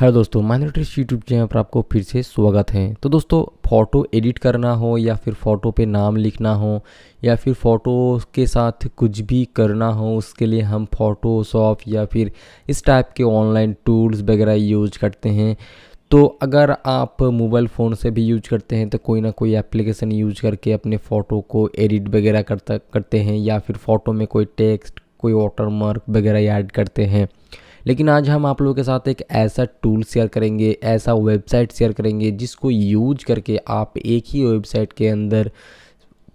hello दोस्तों minorities YouTube channel पर आपको फिर से स्वागत है तो दोस्तों फ़ोटो एडिट करना हो या फिर फ़ोटो पे नाम लिखना हो या फिर फ़ोटो के साथ कुछ भी करना हो उसके लिए हम फ़ोटोशॉप या फिर इस टाइप के ऑनलाइन टूल्स वगैरह यूज करते हैं तो अगर आप मोबाइल फ़ोन से भी यूज करते हैं तो कोई ना कोई एप्लीकेशन यूज करके अपने फ़ोटो को एडिट वगैरह करता करते हैं या फिर फ़ोटो में कोई टेक्स्ट कोई वाटर मार्क वगैरह ऐड करते हैं लेकिन आज हम आप लोगों के साथ एक ऐसा टूल शेयर करेंगे ऐसा वेबसाइट शेयर करेंगे जिसको यूज करके आप एक ही वेबसाइट के अंदर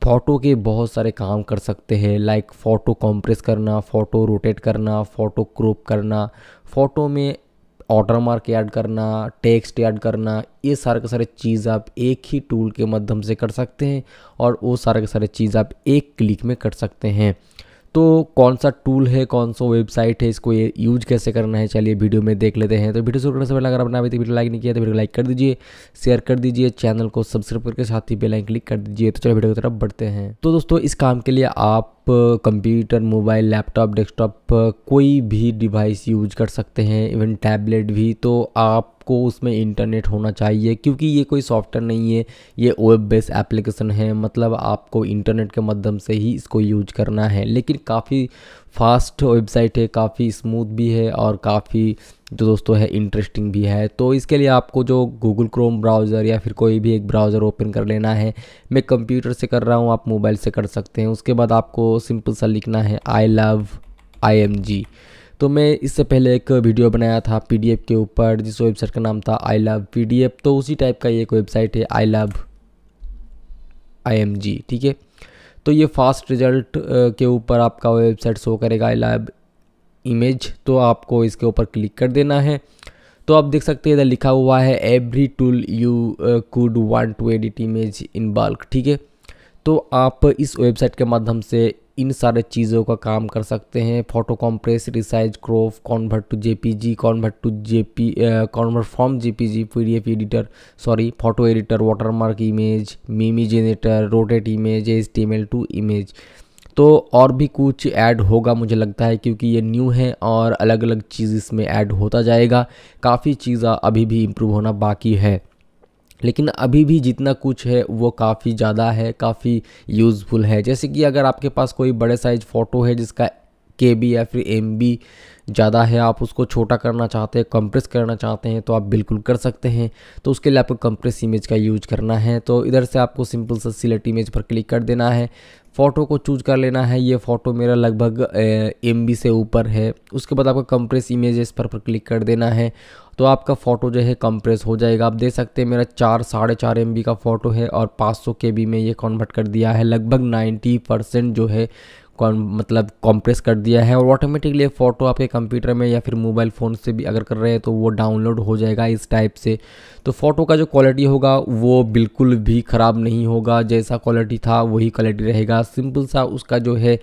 फ़ोटो के बहुत सारे काम कर सकते हैं लाइक फ़ोटो कॉम्प्रेस करना फ़ोटो रोटेट करना फ़ोटो क्रोप करना फ़ोटो में ऑर्डर मार्क ऐड करना टेक्स्ट ऐड करना ये सारे के सारे चीज़ आप एक ही टूल के माध्यम से कर सकते हैं और वो सारे के सारे चीज़ आप एक क्लिक में कर सकते हैं तो कौन सा टूल है कौन सा वेबसाइट है इसको ये यूज कैसे करना है चलिए वीडियो में देख लेते हैं तो वीडियो शुरू करने से पहले अगर आपने अभी तक वीडियो लाइक नहीं किया तो वीडियो लाइक कर दीजिए शेयर कर दीजिए चैनल को सब्सक्राइब करके साथ ही बेलाइन क्लिक कर दीजिए तो चलो वीडियो की तरफ बढ़ते हैं तो दोस्तों इस काम के लिए आप कंप्यूटर मोबाइल लैपटॉप डेस्कटॉप कोई भी डिवाइस यूज कर सकते हैं इवन टैबलेट भी तो आप आपको उसमें इंटरनेट होना चाहिए क्योंकि ये कोई सॉफ्टवेयर नहीं है ये वेब बेस्ड एप्लीकेशन है मतलब आपको इंटरनेट के माध्यम से ही इसको यूज करना है लेकिन काफ़ी फास्ट वेबसाइट है काफ़ी स्मूथ भी है और काफ़ी जो दोस्तों है इंटरेस्टिंग भी है तो इसके लिए आपको जो गूगल क्रोम ब्राउज़र या फिर कोई भी एक ब्राउज़र ओपन कर लेना है मैं कंप्यूटर से कर रहा हूँ आप मोबाइल से कर सकते हैं उसके बाद आपको सिंपल सा लिखना है I love I M G तो मैं इससे पहले एक वीडियो बनाया था पी के ऊपर जिस वेबसाइट का नाम था आई लव पी तो उसी टाइप का ये एक वेबसाइट है आई लव आई ठीक है तो ये फास्ट रिजल्ट के ऊपर आपका वेबसाइट शो करेगा आई लव इमेज तो आपको इसके ऊपर क्लिक कर देना है तो आप देख सकते हैं इधर लिखा हुआ है every tool you could want to edit image in bulk ठीक है तो आप इस वेबसाइट के माध्यम से इन सारे चीज़ों का काम कर सकते हैं photo compress resize crop convert to JPG convert to JP convert from JPG PDF editor sorry photo editor watermark image meme generator rotate image H to image तो और भी कुछ ऐड होगा मुझे लगता है क्योंकि ये न्यू है और अलग अलग चीज़ इसमें ऐड होता जाएगा काफ़ी चीज़ अभी भी इम्प्रूव होना बाकी है लेकिन अभी भी जितना कुछ है वो काफ़ी ज़्यादा है काफ़ी यूज़फुल है जैसे कि अगर आपके पास कोई बड़े साइज फ़ोटो है जिसका के बी या फिर एम बी ज़्यादा है आप उसको छोटा करना चाहते हैं कंप्रेस करना चाहते हैं तो आप बिल्कुल कर सकते हैं तो उसके लिए आपको कंप्रेस इमेज का यूज करना है तो इधर से आपको सिंपल सा सिलेक्ट इमेज पर क्लिक कर देना है फ़ोटो को चूज कर लेना है ये फ़ोटो मेरा लगभग एम से ऊपर है उसके बाद आपको कंप्रेस इमेजेस पर, पर क्लिक कर देना है तो आपका फ़ोटो जो है कंप्रेस हो जाएगा आप देख सकते हैं मेरा चार साढ़े चार एम का फ़ोटो है और पाँच सौ के में ये कन्वर्ट कर दिया है लगभग नाइन्टी परसेंट जो है मतलब कंप्रेस कर दिया है और ऑटोमेटिकली फ़ोटो आपके कंप्यूटर में या फिर मोबाइल फ़ोन से भी अगर कर रहे हैं तो वो डाउनलोड हो जाएगा इस टाइप से तो फ़ोटो का जो क्वालिटी होगा वो बिल्कुल भी ख़राब नहीं होगा जैसा क्वालिटी था वही क्वालिटी रहेगा सिंपल सा उसका जो है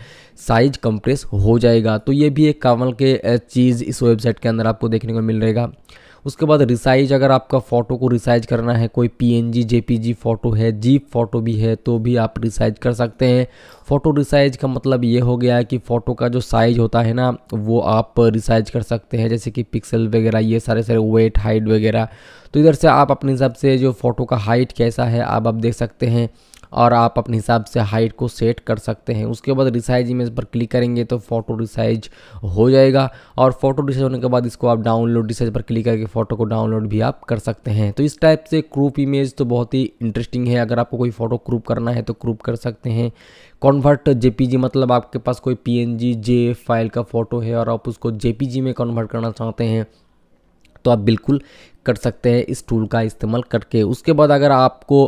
साइज कंप्रेस हो जाएगा तो ये भी एक कामल के चीज़ इस वेबसाइट के अंदर आपको देखने को मिल रहेगा उसके बाद रिसाइज अगर आपका फ़ोटो को रिसाइज करना है कोई P N G J G photo है जीप फ़ोटो भी है तो भी आप रिसाइज कर सकते हैं फ़ोटो रिसाइज का मतलब ये हो गया है कि फ़ोटो का जो साइज होता है ना वो आप रिसाइज कर सकते हैं जैसे कि पिक्सल वगैरह ये सारे सारे वेट हाइट वगैरह तो इधर से आप अपने हिसाब से जो फ़ोटो का हाइट कैसा है आप आप देख सकते हैं और आप अपने हिसाब से हाइट को सेट कर सकते हैं उसके बाद रिसाइज इमेज पर क्लिक करेंगे तो फोटो रिसाइज हो जाएगा और फोटो रिसाइज होने के बाद इसको आप डाउनलोड रिसाइज पर क्लिक करके फ़ोटो को डाउनलोड भी आप कर सकते हैं तो इस टाइप से क्रूप इमेज तो बहुत ही इंटरेस्टिंग है अगर आपको कोई फ़ोटो क्रूप करना है तो क्रूप कर सकते हैं कन्वर्ट जेपीजी मतलब आपके पास कोई पीएनजी जे फाइल का फ़ोटो है और आप उसको जेपीजी में कन्वर्ट करना चाहते हैं तो आप बिल्कुल कर सकते हैं इस टूल का इस्तेमाल करके उसके बाद अगर आपको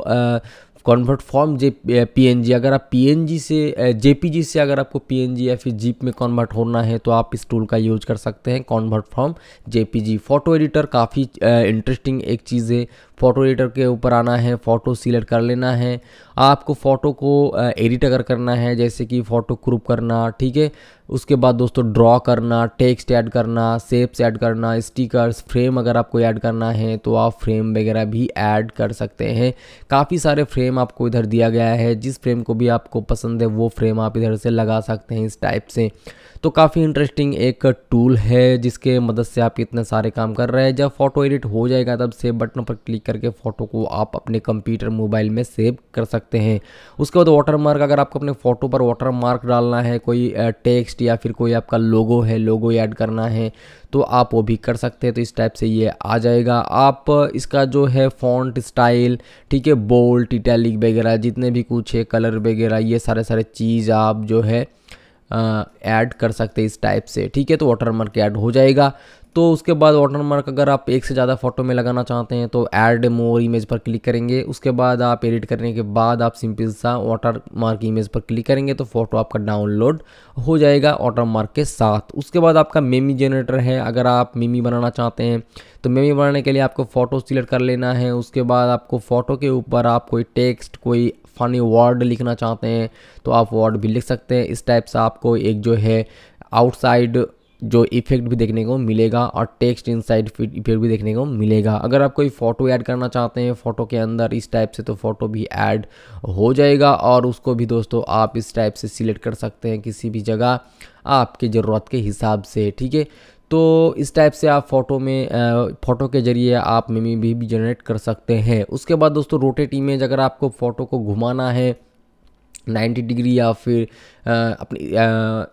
कन्वर्ट फॉर्म जे पीएनजी अगर आप पीएनजी से जेपीजी eh, से अगर आपको पीएनजी या फिर जीप में कन्वर्ट होना है तो आप इस टूल का यूज कर सकते हैं convert form JPG photo editor काफ़ी इंटरेस्टिंग एक चीज़ है फ़ोटो एडिटर के ऊपर आना है फ़ोटो सिलेक्ट कर लेना है आपको फ़ोटो को एडिट अगर करना है जैसे कि फ़ोटो क्रूप करना ठीक है उसके बाद दोस्तों ड्रॉ करना टेक्स्ट ऐड करना सेप्स ऐड करना स्टिकर्स फ्रेम अगर आपको ऐड करना है तो आप फ्रेम वगैरह भी ऐड कर सकते हैं काफ़ी सारे फ्रेम आपको इधर दिया गया है जिस फ्रेम को भी आपको पसंद है वो फ्रेम आप इधर से लगा सकते हैं इस टाइप से तो काफ़ी इंटरेस्टिंग एक टूल है जिसके मदद से आप इतने सारे काम कर रहे हैं जब फ़ोटो एडिट हो जाएगा तब सेव बटन पर क्लिक क्लिक करके फ़ोटो को आप अपने कंप्यूटर मोबाइल में सेव कर सकते हैं उसके बाद वाटर मार्क अगर आपको अपने फ़ोटो पर वाटर मार्क डालना है कोई टेक्स्ट या फिर कोई आपका लोगो है लोगो ऐड करना है तो आप वो भी कर सकते हैं तो इस टाइप से ये आ जाएगा आप इसका जो है फॉन्ट स्टाइल ठीक है बोल्ट इटैलिक वगैरह जितने भी कुछ है कलर वगैरह ये सारे सारे चीज़ आप जो है ऐड कर सकते हैं इस टाइप से ठीक है तो वाटर मार्क ऐड हो जाएगा तो उसके बाद वाटर मार्क अगर आप एक से ज़्यादा फ़ोटो में लगाना चाहते हैं तो ऐड मोर इमेज पर क्लिक करेंगे उसके बाद आप एडिट करने के बाद आप सिंपल सा वाटर मार्क इमेज पर क्लिक करेंगे तो फ़ोटो आपका डाउनलोड हो जाएगा वाटर मार्क के साथ उसके बाद आपका मेमी जनरेटर है अगर आप मेमी बनाना चाहते हैं तो मेमी बनाने के लिए आपको फ़ोटो सिलेक्ट कर लेना है उसके बाद आपको फ़ोटो के ऊपर आप कोई टेक्स्ट कोई फ़नी वर्ड लिखना चाहते हैं तो आप वर्ड भी लिख सकते हैं इस टाइप से आपको एक जो है आउटसाइड जो इफेक्ट भी देखने को मिलेगा और टेक्स्ट साइड इफेक्ट भी देखने को मिलेगा अगर आप कोई फ़ोटो ऐड करना चाहते हैं फ़ोटो के अंदर इस टाइप से तो फ़ोटो भी ऐड हो जाएगा और उसको भी दोस्तों आप इस टाइप से सिलेक्ट कर सकते हैं किसी भी जगह आपकी ज़रूरत के हिसाब से ठीक है तो इस टाइप से आप फोटो में फ़ोटो के ज़रिए आप मेमी भी, भी जनरेट कर सकते हैं उसके बाद दोस्तों रोटेट इमेज अगर आपको फ़ोटो को घुमाना है 90 डिग्री या फिर अपनी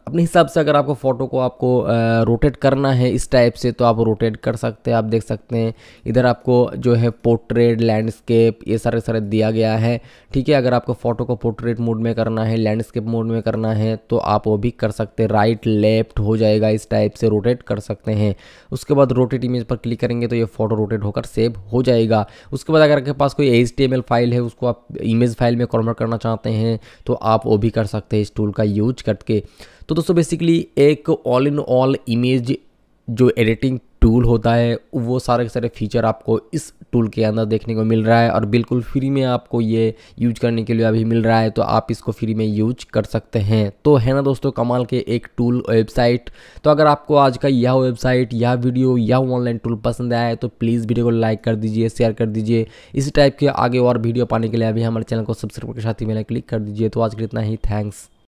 अपने हिसाब से अगर आपको फ़ोटो को आपको रोटेट करना है इस टाइप से तो आप रोटेट कर सकते हैं आप देख सकते हैं इधर आपको जो है पोर्ट्रेट लैंडस्केप ये सारे सारे दिया गया है ठीक है अगर आपको फ़ोटो को पोर्ट्रेट मोड में करना है लैंडस्केप मोड में करना है तो आप वो भी कर सकते हैं राइट लेफ्ट हो जाएगा इस टाइप से रोटेट कर सकते हैं उसके बाद रोटेट इमेज पर क्लिक करेंगे तो ये फ़ोटो रोटेट होकर सेव हो जाएगा उसके बाद अगर आपके पास कोई एच फाइल है उसको आप इमेज फाइल में कॉन्वर्ट करना चाहते हैं तो आप वो भी कर सकते हैं इस टूल का का यूज करके तो दोस्तों बेसिकली एक ऑल इन ऑल इमेज जो एडिटिंग टूल होता है वो सारे के सारे फीचर आपको इस टूल के अंदर देखने को मिल रहा है और बिल्कुल फ्री में आपको ये यूज करने के लिए अभी मिल रहा है तो आप इसको फ्री में यूज कर सकते हैं तो है ना दोस्तों कमाल के एक टूल वेबसाइट तो अगर आपको आज का यह वेबसाइट यह वीडियो यह ऑनलाइन टूल पसंद आया है तो प्लीज़ वीडियो को लाइक कर दीजिए शेयर कर दीजिए इसी टाइप के आगे और वीडियो पाने के लिए अभी हमारे चैनल को सब्सक्राइब के साथ ही मैंने क्लिक कर दीजिए तो आज के इतना ही थैंक्स